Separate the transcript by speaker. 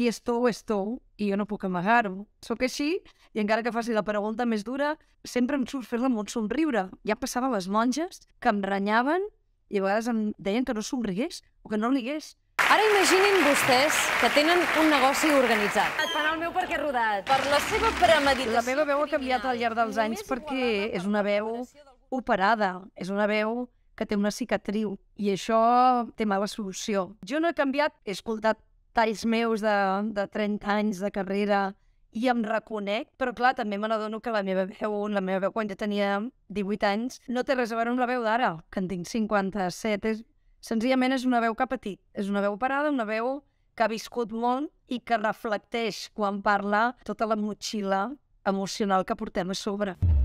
Speaker 1: qui esteu, esteu, i jo no puc amagar-ho. Soc així, i encara que faci la pregunta més dura, sempre em surt fer-la amb un somriure. Ja passava les monges, que em renyaven, i a vegades em deien que no somrigués o que no rigués. Ara imaginin vostès que tenen un negoci organitzat. Et farà el meu perquè rodat. Per la seva premeditació... La meva veu ha canviat al llarg dels anys perquè és una veu operada, és una veu que té una cicatriu i això té mala solució. Jo no he canviat, he escoltat talls meus de, de 30 anys de carrera i em reconec, però clar, també me n'adono que la meva veu, la meva veu quan jo tenia 18 anys, no té res a veure amb la veu d'ara, que en tinc 57. És, senzillament és una veu que ha patit, és una veu parada, una veu que ha viscut molt i que reflecteix quan parla tota la motxilla emocional que portem a sobre.